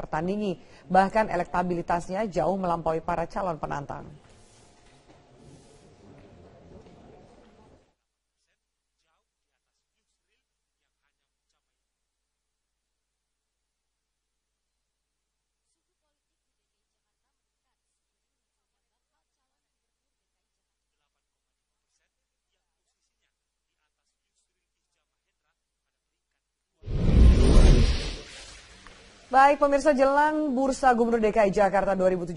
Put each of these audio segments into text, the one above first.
tertandingi. Bahkan elektabilitasnya jauh melampaui para calon penantang. Baik pemirsa jelang Bursa Gubernur DKI Jakarta 2017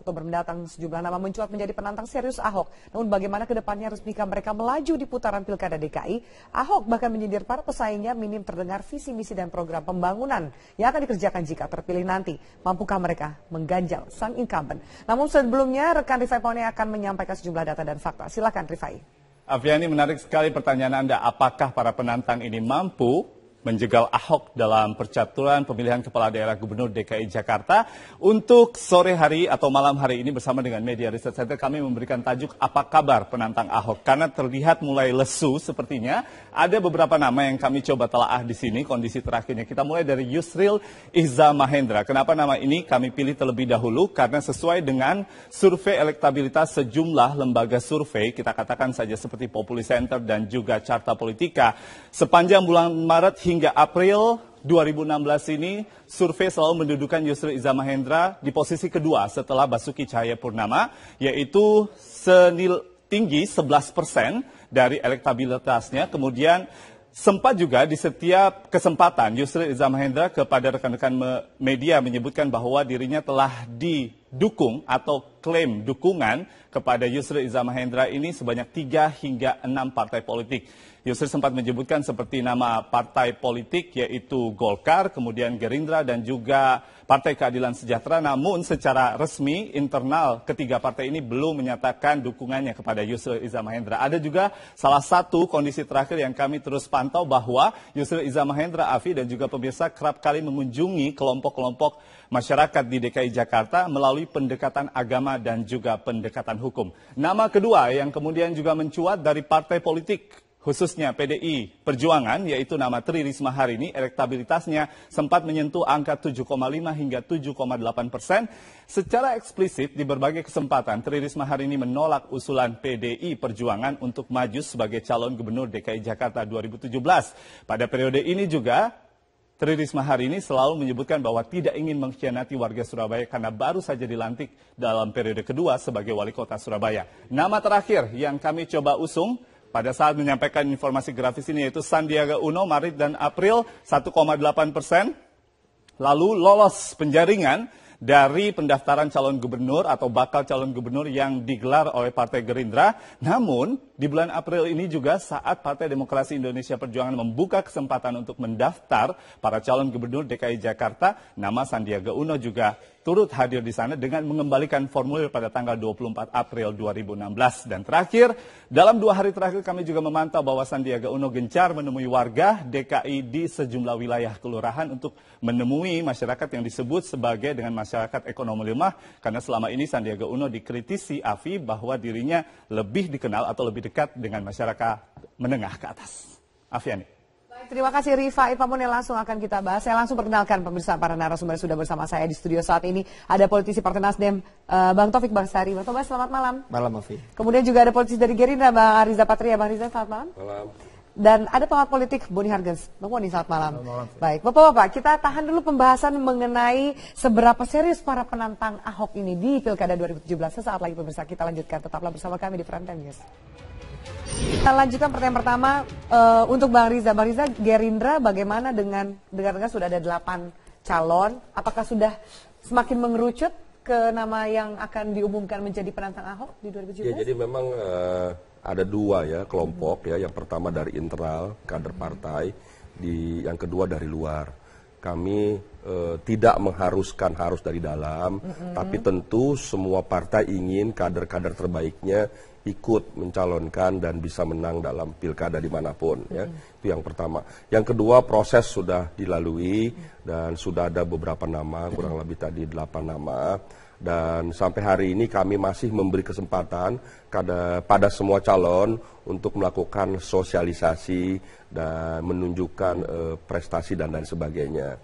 Oktober mendatang sejumlah nama mencuat menjadi penantang serius Ahok. Namun bagaimana kedepannya resmika mereka melaju di putaran pilkada DKI? Ahok bahkan menyindir para pesaingnya minim terdengar visi misi dan program pembangunan yang akan dikerjakan jika terpilih nanti. Mampukah mereka mengganjal sang incumbent? Namun sebelumnya rekan Rifai Pone akan menyampaikan sejumlah data dan fakta. Silakan Rifai. Aviani menarik sekali pertanyaan Anda. Apakah para penantang ini mampu menjegal Ahok dalam percaturan pemilihan kepala daerah gubernur DKI Jakarta. Untuk sore hari atau malam hari ini bersama dengan Media Research Center kami memberikan tajuk apa kabar penantang Ahok karena terlihat mulai lesu sepertinya. Ada beberapa nama yang kami coba telaah di sini kondisi terakhirnya. Kita mulai dari Yusril Iza Mahendra. Kenapa nama ini kami pilih terlebih dahulu karena sesuai dengan survei elektabilitas sejumlah lembaga survei kita katakan saja seperti Populi Center dan juga Carta Politika sepanjang bulan Maret hingga hingga April 2016 ini survei selalu mendudukan Yusril Iza Mahendra di posisi kedua setelah Basuki Cahaya Purnama yaitu senil tinggi 11 persen dari elektabilitasnya. Kemudian sempat juga di setiap kesempatan Yusril Iza Mahendra kepada rekan-rekan media menyebutkan bahwa dirinya telah didukung atau klaim dukungan kepada Yusril Iza Mahendra ini sebanyak 3 hingga 6 partai politik. Yusri sempat menyebutkan seperti nama partai politik yaitu Golkar, kemudian Gerindra dan juga Partai Keadilan Sejahtera. Namun secara resmi internal ketiga partai ini belum menyatakan dukungannya kepada Yusri Iza Mahendra. Ada juga salah satu kondisi terakhir yang kami terus pantau bahwa Yusri Iza Mahendra Afi dan juga pemirsa kerap kali mengunjungi kelompok-kelompok masyarakat di DKI Jakarta melalui pendekatan agama dan juga pendekatan hukum. Nama kedua yang kemudian juga mencuat dari partai politik khususnya PDI Perjuangan, yaitu nama Tri Risma hari ini, elektabilitasnya sempat menyentuh angka 7,5 hingga 7,8 persen. Secara eksplisit di berbagai kesempatan, Tri Risma hari ini menolak usulan PDI Perjuangan untuk maju sebagai calon gubernur DKI Jakarta 2017. Pada periode ini juga, Tri Risma hari ini selalu menyebutkan bahwa tidak ingin mengkhianati warga Surabaya karena baru saja dilantik dalam periode kedua sebagai wali kota Surabaya. Nama terakhir yang kami coba usung pada saat menyampaikan informasi grafis ini yaitu Sandiaga Uno Maret dan April 1,8 persen. Lalu lolos penjaringan dari pendaftaran calon gubernur atau bakal calon gubernur yang digelar oleh Partai Gerindra. Namun, di bulan April ini juga saat Partai Demokrasi Indonesia Perjuangan membuka kesempatan untuk mendaftar para calon gubernur DKI Jakarta, nama Sandiaga Uno juga turut hadir di sana dengan mengembalikan formulir pada tanggal 24 April 2016. Dan terakhir, dalam dua hari terakhir kami juga memantau bahwa Sandiaga Uno gencar menemui warga DKI di sejumlah wilayah kelurahan untuk menemui masyarakat yang disebut sebagai dengan masyarakat ekonomi lemah karena selama ini Sandiaga Uno dikritisi Afi bahwa dirinya lebih dikenal atau lebih dekat dengan masyarakat menengah ke atas. Afiani. Terima kasih Riva. Rifa yang langsung akan kita bahas. Saya langsung perkenalkan pemirsa para narasumber sudah bersama saya di studio saat ini. Ada politisi Partai Nasdem, eh, Bang Taufik Basari. Bang Taufik, selamat malam. Malam, Mafi. Kemudian juga ada politisi dari Gerindra, Bang Ariza Patria. Bang Ariza, selamat malam. Malam. Dan ada pengamat politik Boni Hargens. Bang Boni, selamat malam. Selamat malam. Baik, Bapak-Bapak, kita tahan dulu pembahasan mengenai seberapa serius para penantang Ahok ini di Pilkada 2017. Sesaat lagi pemirsa kita lanjutkan. Tetaplah bersama kami di Front News. Kita lanjutkan pertanyaan pertama uh, untuk Bang Riza. Bang Riza, Gerindra bagaimana dengan dengar-dengar sudah ada delapan calon? Apakah sudah semakin mengerucut ke nama yang akan diumumkan menjadi penantang Ahok di 2017? Ya, jadi memang uh, ada dua ya kelompok ya. Yang pertama dari internal kader partai, di yang kedua dari luar. Kami eh, tidak mengharuskan harus dari dalam, mm -hmm. tapi tentu semua partai ingin kader-kader terbaiknya ikut mencalonkan dan bisa menang dalam pilkada dimanapun. Ya. Hmm. Itu yang pertama. Yang kedua proses sudah dilalui dan sudah ada beberapa nama, kurang lebih tadi delapan nama. Dan sampai hari ini kami masih memberi kesempatan kada, pada semua calon untuk melakukan sosialisasi dan menunjukkan uh, prestasi dan lain sebagainya.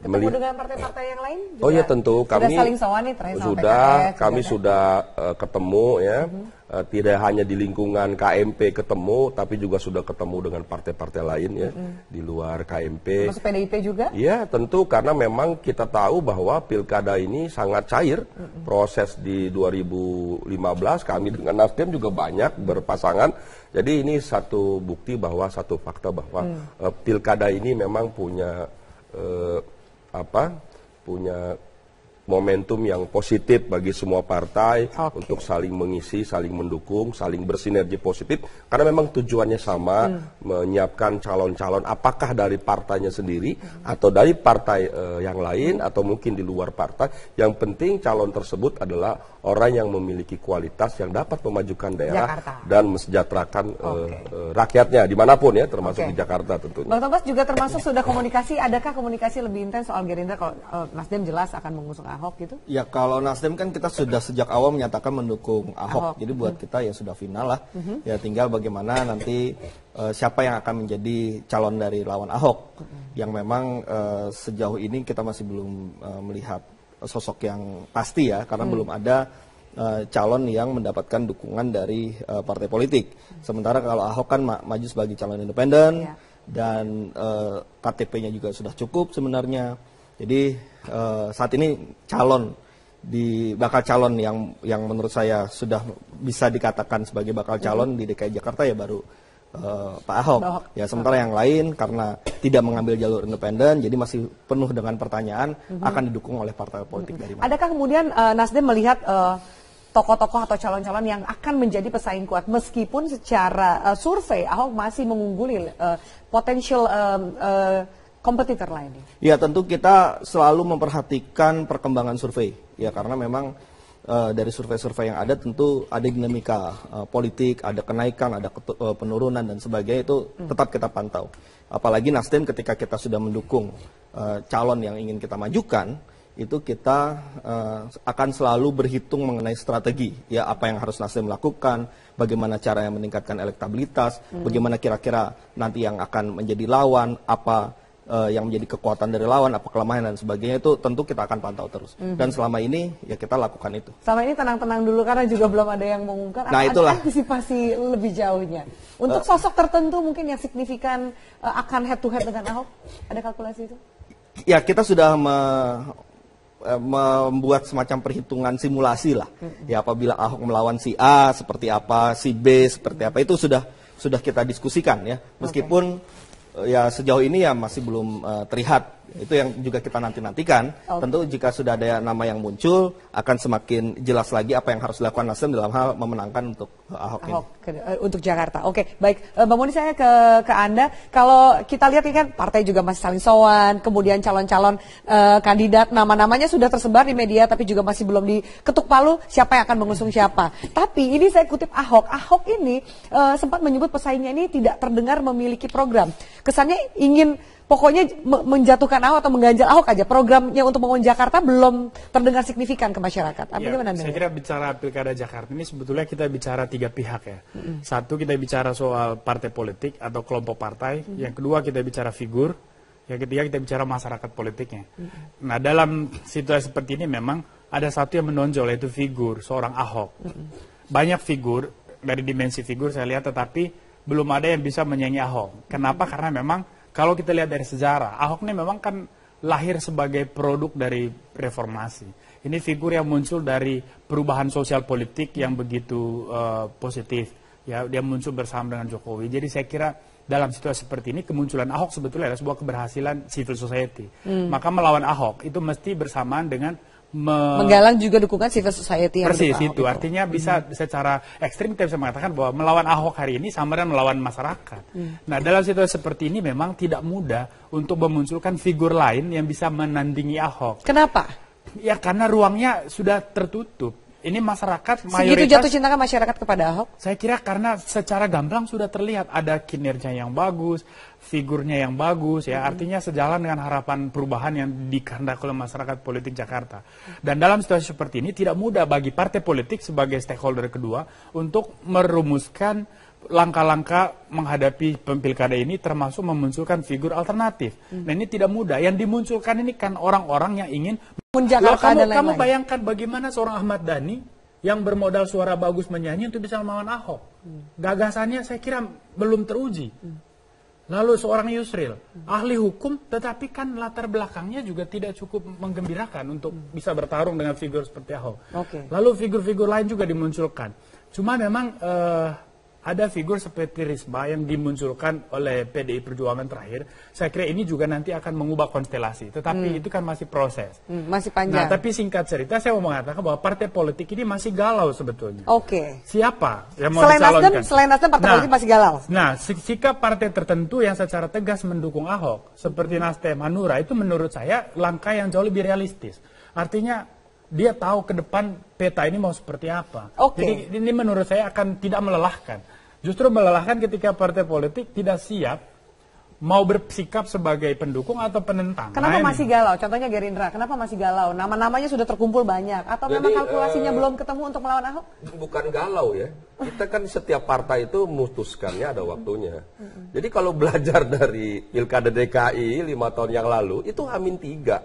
Ketemu dengan partai-partai yang lain? Oh iya, juga oh ya tentu kami sudah saling sudah PKS, kami juga. sudah uh, ketemu ya. uh-huh. tidak hanya di lingkungan KMP ketemu tapi juga sudah ketemu dengan partai-partai lain ya mm -hmm. di luar KMP. Termasuk PDIP juga? Iya, tentu karena memang kita tahu bahwa pilkada ini sangat cair. Mm -hmm. Proses di 2015 kami dengan Nasdem juga banyak berpasangan. Jadi ini satu bukti bahwa satu fakta bahwa mm. pilkada ini memang punya uh, apa punya momentum yang positif bagi semua partai okay. untuk saling mengisi, saling mendukung, saling bersinergi positif karena memang tujuannya sama hmm. menyiapkan calon-calon apakah dari partainya sendiri hmm. atau dari partai uh, yang lain atau mungkin di luar partai. Yang penting calon tersebut adalah orang yang memiliki kualitas yang dapat memajukan daerah Jakarta. dan mesejahterakan eh, okay. uh, eh, uh, rakyatnya dimanapun ya termasuk okay. di Jakarta tentunya. Bang Tobas juga termasuk sudah komunikasi, adakah komunikasi lebih intens soal Gerindra kalau uh, Nasdem jelas akan mengusung Ahok gitu? Ya kalau Nasdem kan kita sudah sejak awal menyatakan mendukung Ahok, Ahok. jadi buat hmm. kita ya sudah final lah. Hmm. Ya tinggal bagaimana nanti uh, siapa yang akan menjadi calon dari lawan Ahok, hmm. yang memang uh, sejauh ini kita masih belum uh, melihat sosok yang pasti ya, karena hmm. belum ada calon yang mendapatkan dukungan dari uh, partai politik. Sementara kalau Ahok kan ma maju sebagai calon independen ya. dan uh, KTP-nya juga sudah cukup sebenarnya. Jadi uh, saat ini calon di bakal calon yang yang menurut saya sudah bisa dikatakan sebagai bakal calon di DKI Jakarta ya baru uh, Pak Ahok. Ya sementara yang lain karena tidak mengambil jalur independen jadi masih penuh dengan pertanyaan mm -hmm. akan didukung oleh partai politik mm -hmm. dari mana. Adakah kemudian uh, Nasdem melihat uh, tokoh-tokoh atau calon-calon yang akan menjadi pesaing kuat meskipun secara uh, survei Ahok masih mengungguli uh, potensial uh, uh, kompetitor lainnya? Ya tentu kita selalu memperhatikan perkembangan survei ya karena memang uh, dari survei-survei yang ada tentu ada dinamika uh, politik, ada kenaikan, ada uh, penurunan dan sebagainya itu hmm. tetap kita pantau. Apalagi Nasdem ketika kita sudah mendukung uh, calon yang ingin kita majukan itu kita uh, akan selalu berhitung mengenai strategi ya apa yang harus Nasdem lakukan, bagaimana cara yang meningkatkan elektabilitas, hmm. bagaimana kira-kira nanti yang akan menjadi lawan, apa uh, yang menjadi kekuatan dari lawan, apa kelemahan dan sebagainya itu tentu kita akan pantau terus. Mm -hmm. Dan selama ini ya kita lakukan itu. Selama ini tenang-tenang dulu karena juga belum ada yang mengungkap. Nah ada antisipasi lebih jauhnya. Eh. Untuk sosok tertentu mungkin yang signifikan uh, akan head to head dengan Ahok, ada kalkulasi itu? Ya kita sudah me membuat semacam perhitungan simulasi lah. Mhm. Ya apabila Ahok melawan si A seperti apa, si B seperti apa itu sudah sudah kita diskusikan ya. Meskipun ya sejauh ini ya masih belum uh, terlihat itu yang juga kita nanti-nantikan. Okay. Tentu jika sudah ada nama yang muncul, akan semakin jelas lagi apa yang harus dilakukan Nasdem dalam hal memenangkan untuk eh, Ahok, Ahok eh, untuk Jakarta. Oke, okay, baik. Eh, Bang Moni saya ke ke Anda. Kalau kita lihat ini kan partai juga masih saling sowan, kemudian calon-calon uh, kandidat nama-namanya sudah tersebar di media tapi juga masih belum diketuk palu siapa yang akan mengusung siapa. Tapi ini saya kutip Ahok. Ahok ini uh, sempat menyebut pesaingnya ini tidak terdengar memiliki program. Kesannya ingin pokoknya menjatuhkan Ahok atau mengganjal Ahok aja programnya untuk membangun Jakarta belum terdengar signifikan ke masyarakat. Apa ya, gimana Saya kira bicara pilkada Jakarta ini sebetulnya kita bicara tiga pihak ya. Mm -hmm. Satu kita bicara soal partai politik atau kelompok partai, mm -hmm. yang kedua kita bicara figur, yang ketiga kita bicara masyarakat politiknya. Mm -hmm. Nah dalam situasi seperti ini memang ada satu yang menonjol yaitu figur seorang Ahok. Mm -hmm. Banyak figur dari dimensi figur saya lihat tetapi belum ada yang bisa menyanyi Ahok. Kenapa? Mm -hmm. Karena memang kalau kita lihat dari sejarah, Ahok ini memang kan lahir sebagai produk dari reformasi. Ini figur yang muncul dari perubahan sosial politik yang begitu uh, positif. Ya, dia muncul bersama dengan Jokowi. Jadi saya kira dalam situasi seperti ini kemunculan Ahok sebetulnya adalah sebuah keberhasilan civil society. Hmm. Maka melawan Ahok itu mesti bersamaan dengan me menggalang juga dukungan civil society yang persis itu. itu artinya bisa hmm. secara ekstrim kita bisa mengatakan bahwa melawan Ahok hari ini sama dengan melawan masyarakat hmm. nah dalam situasi seperti ini memang tidak mudah untuk memunculkan figur lain yang bisa menandingi Ahok kenapa ya karena ruangnya sudah tertutup ini masyarakat mayoritas. Segitu jatuh cinta ke masyarakat kepada Ahok? Saya kira karena secara gamblang sudah terlihat ada kinerja yang bagus, figurnya yang bagus ya. Mm -hmm. Artinya sejalan dengan harapan perubahan yang dikehendaki oleh masyarakat politik Jakarta. Dan dalam situasi seperti ini tidak mudah bagi partai politik sebagai stakeholder kedua untuk merumuskan langkah-langkah menghadapi pilkada ini termasuk memunculkan figur alternatif. Hmm. Nah ini tidak mudah. Yang dimunculkan ini kan orang-orang yang ingin. Loh, kamu, kamu bayangkan bagaimana seorang Ahmad Dhani yang bermodal suara bagus menyanyi untuk bisa melawan Ahok. Hmm. Gagasannya saya kira belum teruji. Hmm. Lalu seorang Yusril, ahli hukum, tetapi kan latar belakangnya juga tidak cukup menggembirakan untuk hmm. bisa bertarung dengan figur seperti Ahok. Okay. Lalu figur-figur lain juga dimunculkan. Cuma memang uh, ada figur seperti Risma yang dimunculkan oleh PDI Perjuangan terakhir, saya kira ini juga nanti akan mengubah konstelasi. Tetapi hmm. itu kan masih proses. Hmm, masih panjang. Nah, tapi singkat cerita saya mau mengatakan bahwa partai politik ini masih galau sebetulnya. Oke. Okay. Siapa yang mau selain dicalonkan? Nasdem, selain Nasdem partai nah, politik masih galau. Nah, sikap partai tertentu yang secara tegas mendukung Ahok seperti hmm. Nasdem, Hanura itu menurut saya langkah yang jauh lebih realistis. Artinya dia tahu ke depan peta ini mau seperti apa. Okay. Jadi ini menurut saya akan tidak melelahkan. Justru melelahkan ketika partai politik tidak siap mau bersikap sebagai pendukung atau penentang. Kenapa nah, masih galau? Contohnya Gerindra, kenapa masih galau? Nama-namanya sudah terkumpul banyak atau Jadi, memang kalkulasinya uh, belum ketemu untuk melawan Ahok? Bukan galau ya. Kita kan setiap partai itu memutuskannya ada waktunya. Jadi kalau belajar dari Pilkada DKI lima tahun yang lalu itu Amin tiga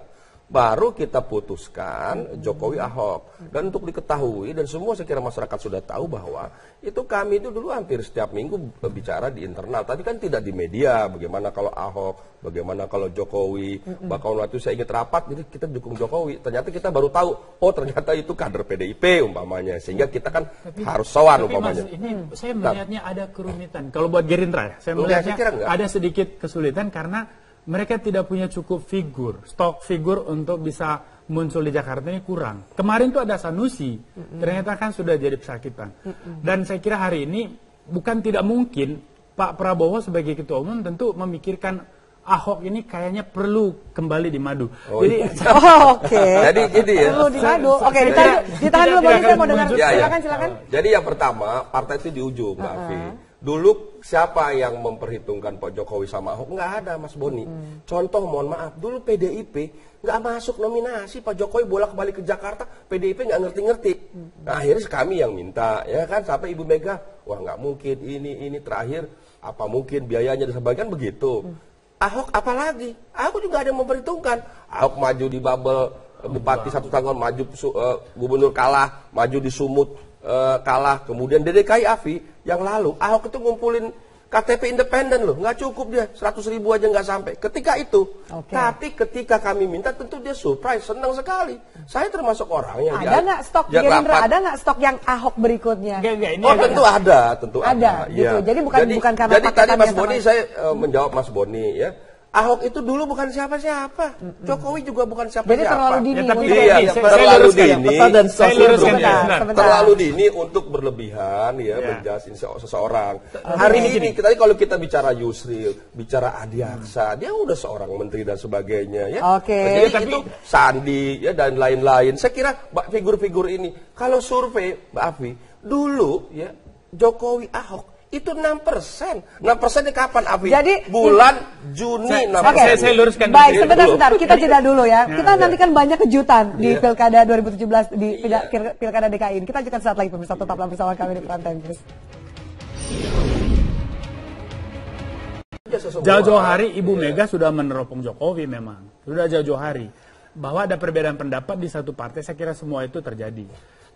baru kita putuskan Jokowi Ahok. Dan untuk diketahui dan semua saya kira masyarakat sudah tahu bahwa itu kami itu dulu hampir setiap minggu berbicara di internal. tapi kan tidak di media, bagaimana kalau Ahok, bagaimana kalau Jokowi, bahkan waktu saya ingin rapat jadi kita dukung Jokowi. Ternyata kita baru tahu, oh ternyata itu kader PDIP umpamanya. Sehingga iya. kita kan tapi, harus sowan umpamanya. Mas, ini hmm. saya melihatnya ada kerumitan. Kalau buat Gerindra ya, saya iya, melihatnya ada sedikit kesulitan karena mereka tidak punya cukup figur, stok figur untuk bisa muncul di Jakarta ini kurang. Kemarin tuh ada Sanusi, mm hmm ternyata kan sudah jadi pesakitan. Mm hmm Dan saya kira hari ini bukan tidak mungkin Pak Prabowo sebagai ketua umum tentu memikirkan Ahok ini kayaknya perlu kembali madu. Oh, jadi, iya. oh, oke. Okay. jadi gitu ya. Perlu di Madu. Oke, okay, ditahan, ditahan dulu, Saya mau dengar. Ya, silakan, silakan. Jadi yang pertama, partai itu di ujung, Mbak uh -huh. Dulu siapa yang memperhitungkan Pak Jokowi sama Ahok? Nggak ada Mas Boni. Hmm. Contoh mohon maaf, dulu PDIP nggak masuk nominasi Pak Jokowi bolak-balik ke Jakarta, PDIP nggak ngerti-ngerti. Hmm. Nah, akhirnya kami yang minta, ya kan? Sampai Ibu Mega, wah nggak mungkin ini ini terakhir apa mungkin biayanya dan sebagainya begitu. Hmm. Ahok apalagi? Ahok juga ada yang memperhitungkan. Ahok maju di Babel, bupati nah. satu tahun maju uh, gubernur kalah, maju di Sumut Eh, kalah. Kemudian DDKI Afif yang lalu Ahok itu ngumpulin KTP independen loh, nggak cukup dia, 100 ribu aja nggak sampai. Ketika itu, okay. tapi ketika kami minta tentu dia surprise, senang sekali. Saya termasuk orang yang ada nggak stok Gerindra, ada nggak stok yang Ahok berikutnya? Gak, gak, ini oh ada tentu ada, tentu ada. ada gitu. Ya. Jadi bukan jadi, bukan karena jadi tadi Mas Boni sama... saya uh, menjawab Mas Boni ya Ahok itu dulu bukan siapa-siapa. Jokowi juga bukan siapa-siapa. Jadi terlalu dini. Ya, tapi iya, terlalu dini. Ya, dan saya Terlalu dini untuk berlebihan ya, ya. seseorang. Hari ini kita tadi kalau kita bicara Yusril, bicara Adi Aksa, hmm. dia udah seorang menteri dan sebagainya ya. Oke. Okay. Jadi tapi, itu Sandi ya dan lain-lain. Saya kira figur-figur ini kalau survei Mbak Afi dulu ya Jokowi Ahok itu 6 persen. 6 ini kapan, Abi? Jadi bulan Juni saya, 6 Okay. Saya, saya luruskan Baik, sebentar-sebentar. Ya, Kita jeda dulu ya. ya Kita nantikan banyak kejutan yeah. di iya. pilkada 2017 di ya. pilkada DKI ini. Kita lanjutkan saat lagi pemirsa tetaplah bersama kami di Prime Time News. Jauh-jauh hari Ibu ya. Mega sudah meneropong Jokowi memang. Sudah jauh-jauh hari. Bahwa ada perbedaan pendapat di satu partai, saya kira semua itu terjadi.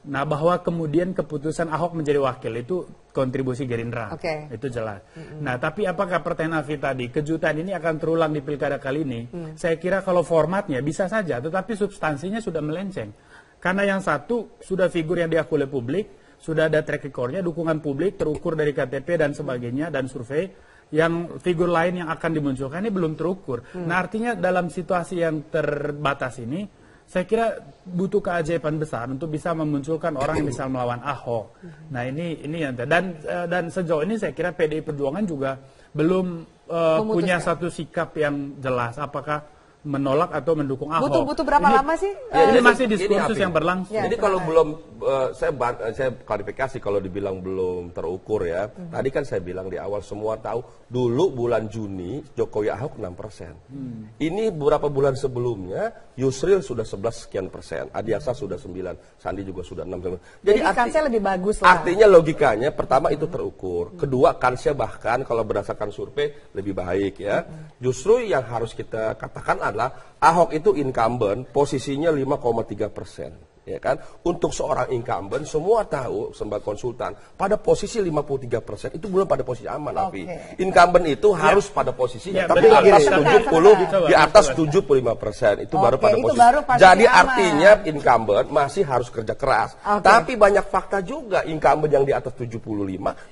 Nah, bahwa kemudian keputusan Ahok menjadi wakil itu kontribusi Gerindra. Okay. Itu jelas. Mm -hmm. Nah, tapi apakah pertanyaan Afi tadi, kejutan ini akan terulang di pilkada kali ini? Mm. Saya kira kalau formatnya bisa saja, tetapi substansinya sudah melenceng. Karena yang satu, sudah figur yang diakui oleh publik, sudah ada track recordnya, dukungan publik terukur dari KTP dan sebagainya, dan survei. Yang figur lain yang akan dimunculkan ini belum terukur. Mm. Nah, artinya dalam situasi yang terbatas ini, saya kira butuh keajaiban besar untuk bisa memunculkan orang yang bisa melawan Ahok. Nah ini ini yang dan eh, dan sejauh ini saya kira PDI Perjuangan juga belum uh, punya satu sikap yang jelas. Apakah menolak atau mendukung Ahok. Butuh butuh berapa ini, lama sih? Ya, ini eh, masih diskursus ini yang berlangsung. Ya, Jadi kalau ya. belum uh, saya eh, saya klarifikasi kalau dibilang belum terukur ya. Hmm. Tadi kan saya bilang di awal semua tahu dulu bulan Juni Jokowi Ahok 6 Hmm. Ini berapa bulan sebelumnya Yusril sudah 11 sekian persen, Adiasa hmm. sudah 9, Sandi juga sudah 6 Jadi, Jadi arti, kansnya lebih bagus lah. Artinya logikanya pertama itu terukur, hmm. kedua kansnya bahkan kalau berdasarkan survei lebih baik ya. Hmm. Justru yang harus kita katakan adalah Ahok itu incumbent, posisinya 5,3 persen. Ya kan? Untuk seorang incumbent, semua tahu sebagai konsultan, pada posisi 53 persen itu belum pada posisi aman. Okay. Tapi incumbent itu ya. harus pada posisinya, ya, tapi di atas tujuh 70 di atas 75 persen itu okay, baru pada itu posisi. Baru Jadi aman. artinya incumbent masih harus kerja keras. Okay. Tapi banyak fakta juga incumbent yang di atas 75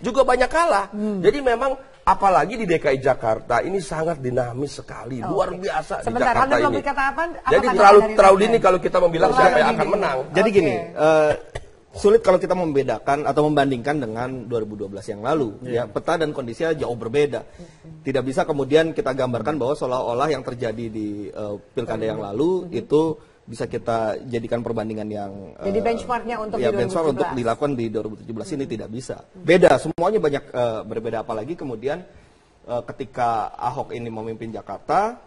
juga banyak kalah. Hmm. Jadi memang Apalagi di DKI Jakarta ini sangat dinamis sekali, oh, luar biasa Sebentar, di Jakarta ini. apa, apa Jadi terlalu terlalu dini kalau kita membilang terlalu siapa yang akan menang. Jadi gini, uh, sulit kalau kita membedakan atau membandingkan dengan 2012 yang lalu yeah. ya peta dan kondisinya jauh berbeda tidak bisa kemudian kita gambarkan bahwa seolah-olah yang terjadi di uh, pilkada yang iya. lalu mm -hmm. itu bisa kita jadikan perbandingan yang jadi uh, benchmarknya untuk ya, di 2017. benchmark untuk dilakukan di 2017 hmm. ini tidak bisa beda semuanya banyak uh, berbeda apalagi kemudian uh, ketika Ahok ini memimpin Jakarta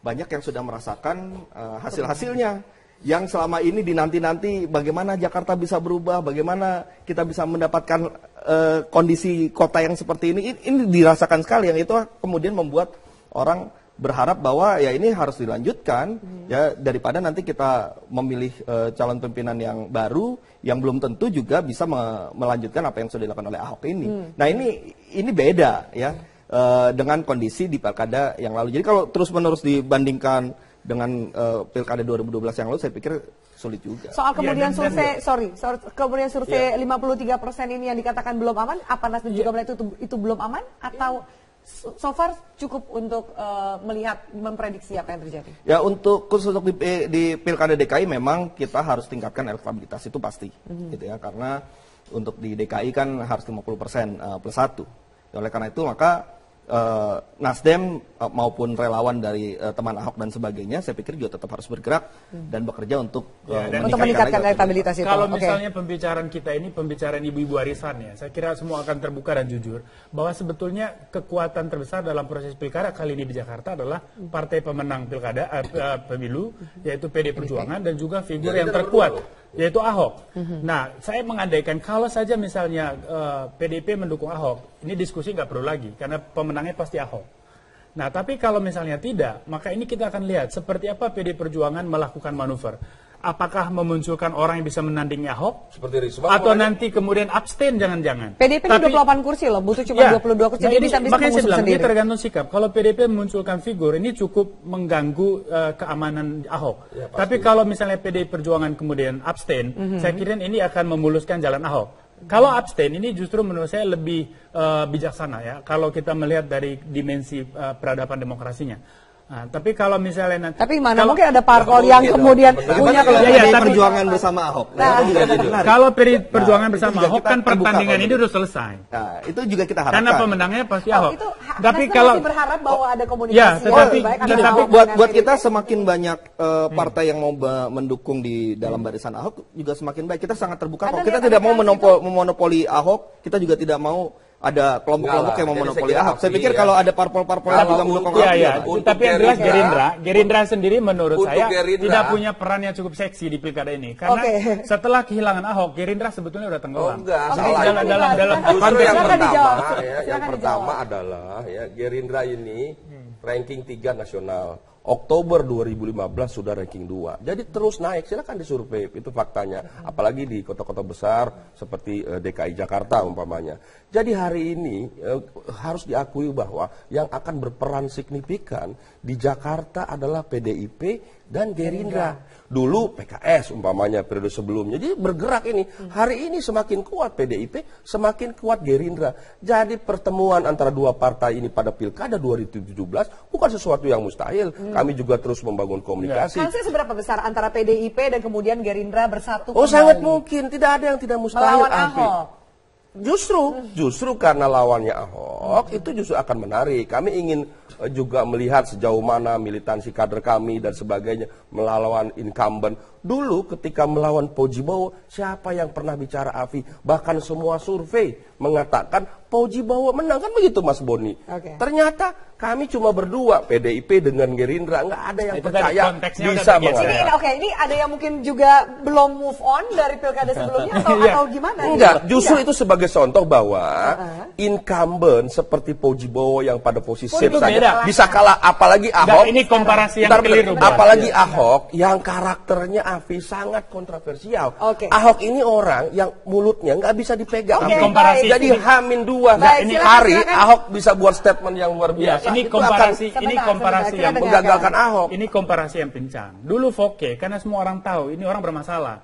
banyak yang sudah merasakan uh, hasil hasilnya yang selama ini dinanti-nanti bagaimana Jakarta bisa berubah, bagaimana kita bisa mendapatkan uh, kondisi kota yang seperti ini, ini dirasakan sekali yang itu kemudian membuat orang berharap bahwa ya ini harus dilanjutkan hmm. ya daripada nanti kita memilih e, calon pimpinan yang baru yang belum tentu juga bisa me melanjutkan apa yang sudah dilakukan oleh Ahok ini. Hmm. Nah ini ini beda ya e, dengan kondisi di pilkada yang lalu. Jadi kalau terus menerus dibandingkan dengan e, pilkada 2012 yang lalu saya pikir sulit juga. Soal iya, kemudian ya, survei, ya. sorry, sorry, kemudian survei ya. 53 persen ini yang dikatakan belum aman, apa Nasdem ya. juga iya. melihat itu, itu belum aman atau ya so far cukup untuk uh, melihat memprediksi apa yang terjadi. Ya untuk khusus untuk di, eh, di pilkada DKI memang kita harus tingkatkan elektabilitas itu pasti, hmm gitu ya karena untuk di DKI kan harus 50 persen uh, plus satu. Ya, oleh karena itu maka uh, Nasdem uh, maupun relawan dari uh, teman Ahok dan sebagainya, saya pikir juga tetap harus bergerak hmm. dan bekerja untuk ya, dan- meningkatkan elektabilitas itu. Kalau misalnya pembicaraan kita ini pembicaraan ibu-ibu arisan ya, saya kira semua akan terbuka dan jujur bahwa sebetulnya kekuatan terbesar dalam proses pilkada kali ini di Jakarta adalah hmm. partai pemenang pilkada uh, pemilu hmm. yaitu PD Perjuangan dan juga figur yang terkuat yaitu Ahok. Mm-hmm. Nah, saya mengandaikan kalau saja misalnya uh, eh, PDP mendukung Ahok, ini diskusi nggak perlu lagi karena pemenangnya pasti Ahok. Nah, tapi kalau misalnya tidak, maka ini kita akan lihat seperti apa PD Perjuangan melakukan manuver apakah memunculkan orang yang bisa menandingi Ahok? Seperti Risma. Atau makanya, nanti kemudian abstain jangan-jangan. PDP kan Tapi, 28 kursi loh, butuh cuma ya, 22 kursi. jadi ini, bisa bisa makanya saya bilang, sendiri. tergantung sikap. Kalau PDP memunculkan figur, ini cukup mengganggu uh, keamanan Ahok. Ya, Tapi kalau misalnya PDI Perjuangan kemudian abstain, mm -hmm. saya kira ini akan memuluskan jalan Ahok. Kalau abstain ini justru menurut saya lebih uh, bijaksana ya. Kalau kita melihat dari dimensi uh, peradaban demokrasinya, Nah, tapi kalau misalnya nanti Tapi mana kalau, mungkin ada parpol yang gitu. kemudian iya, iya. punya kalau ya, tapi, perjuangan bersama Ahok. Nah, nah, juga juga Kalau nah, perjuangan bersama Ahok kan pertandingan ini sudah selesai. Nah, itu juga kita harapkan. Karena pemenangnya pasti Ahok. Itu, tapi kalau berharap bahwa ada oh, komunikasi ya, tetapi, baik tetapi tapi buat buat kita semakin banyak uh, partai yang mau mendukung di dalam barisan Ahok juga semakin baik. Kita sangat terbuka Kita tidak mau memonopoli Ahok, kita juga tidak mau ada kelompok-kelompok yang mau monopoli Ahok. Saya pikir kalau ya. ada parpol-parpol yang juga mendukung Ahok. Iya, iya. Tapi yang jelas Gerindra, Gerindra sendiri menurut saya tidak punya peran yang cukup seksi di pilkada ini. Karena setelah kehilangan Ahok, Gerindra sebetulnya sudah tenggelam. Oh, enggak, Jadi salah, dalam, dalam, dalam, dalam konteks ya, yang pertama, yang pertama adalah ya Gerindra ini hmm. ranking 3 nasional Oktober 2015 sudah ranking 2. Jadi terus naik, silakan disurvei, itu faktanya. Apalagi di kota-kota besar seperti eh, DKI Jakarta umpamanya. Jadi hari ini eh, harus diakui bahwa yang akan berperan signifikan di Jakarta adalah PDIP, dan Gerindra. Dulu PKS umpamanya periode sebelumnya. Jadi bergerak ini. Hari ini semakin kuat PDIP, semakin kuat Gerindra. Jadi pertemuan antara dua partai ini pada Pilkada 2017 bukan sesuatu yang mustahil. Hmm. Kami juga terus membangun ya. komunikasi. Kansnya seberapa besar antara PDIP dan kemudian Gerindra bersatu? Oh, kembali. sangat mungkin. Tidak ada yang tidak mustahil. Melawan Ahok. Justru, hmm. justru karena lawannya Ahok, hmm. itu justru akan menarik. Kami ingin juga melihat sejauh mana militansi kader kami dan sebagainya melawan incumbent. Dulu ketika melawan Pojibowo, siapa yang pernah bicara Afi? Bahkan semua survei mengatakan Pojibowo menang kan begitu Mas Boni. Okay. Ternyata kami cuma berdua PDIP dengan Gerindra nggak ada yang Itu percaya bisa mengalahkan. Oke, okay, ini ada yang mungkin juga belum move on dari pilkada sebelumnya atau, yeah. atau gimana? Enggak, iya. justru yeah. itu sebagai contoh bahwa uh -huh. incumbent seperti Pojibowo yang pada posisi saat ya, beda. Bisa kalah apalagi Ahok. ini komparasi yang keliru. Apalagi iya. Ahok yang karakternya Avi sangat kontroversial. Okay. Ahok ini orang yang mulutnya nggak bisa dipegang. Okay, komparasi Jadi Jadi Hamin dua nah, ini hari silakan. Ahok bisa buat statement yang luar iya, biasa. Ya, ini komparasi akan, ini komparasi yang menggagalkan Ahok. Ini komparasi yang pincang. Dulu Foke karena semua orang tahu ini orang bermasalah.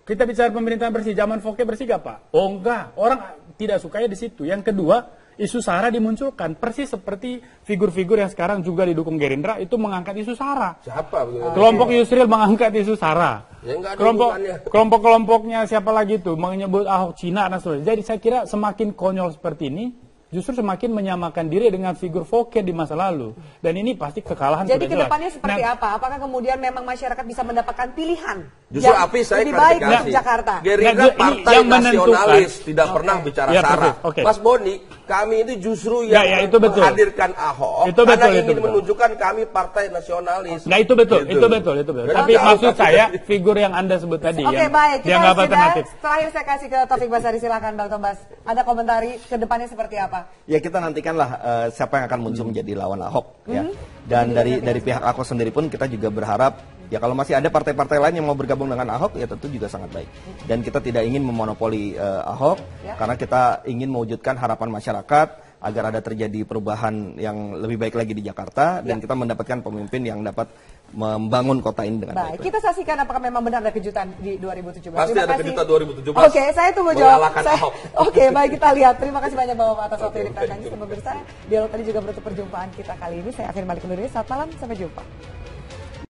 Kita bicara pemerintahan bersih, zaman Foke bersih gak Pak? Oh enggak, orang tidak sukanya di situ. Yang kedua, isu sara dimunculkan persis seperti figur-figur yang sekarang juga didukung Gerindra itu mengangkat isu sara. Siapa? Kelompok Yusril mengangkat isu sara. Ya, kelompok kelompok-kelompoknya siapa lagi itu menyebut Ahok Cina dan sebagainya. Jadi saya kira semakin konyol seperti ini justru semakin menyamakan diri dengan figur foke di masa lalu. Dan ini pasti kekalahan Jadi ke depannya seperti nah, apa? Apakah kemudian memang masyarakat bisa mendapatkan pilihan justru yang api saya lebih baik dari Jakarta? Gerindra nah, partai yang nasionalis, tidak okay. pernah bicara ya, sara. Okay. Mas Boni, kami itu justru ya, yang ya, ya, itu betul. menghadirkan Ahok itu betul, karena itu ingin betul. menunjukkan kami partai nasionalis. Nah itu betul, gitu. itu betul, itu betul. Tapi Tidak maksud saya figur yang anda sebut tadi okay, baik. Kita yang alternatif. Terakhir saya kasih ke Taufik Basari silakan Bang Tombas. Ada komentari ke depannya seperti apa? Ya kita nantikanlah uh, siapa yang akan muncul hmm. menjadi lawan Ahok. Ya. -hmm. ya. Dan dari dari pihak Ahok sendiri pun kita juga berharap Ya kalau masih ada partai-partai lain yang mau bergabung dengan Ahok ya tentu juga sangat baik. Dan kita tidak ingin memonopoli uh, Ahok ya. karena kita ingin mewujudkan harapan masyarakat agar ada terjadi perubahan yang lebih baik lagi di Jakarta ya. dan kita mendapatkan pemimpin yang dapat membangun kota ini dengan baik. baik. Kita saksikan apakah memang benar ada kejutan di 2017. Pasti ada kejutan 2017. Oke, okay, saya tunggu jawab. Oke, okay, baik kita lihat. Terima kasih banyak Bapak atas waktu ini diberikan. tanya. Pemirsa, dialog tadi juga menutup perjumpaan kita kali ini. Saya akhir balik ke diri. Selamat malam, sampai jumpa.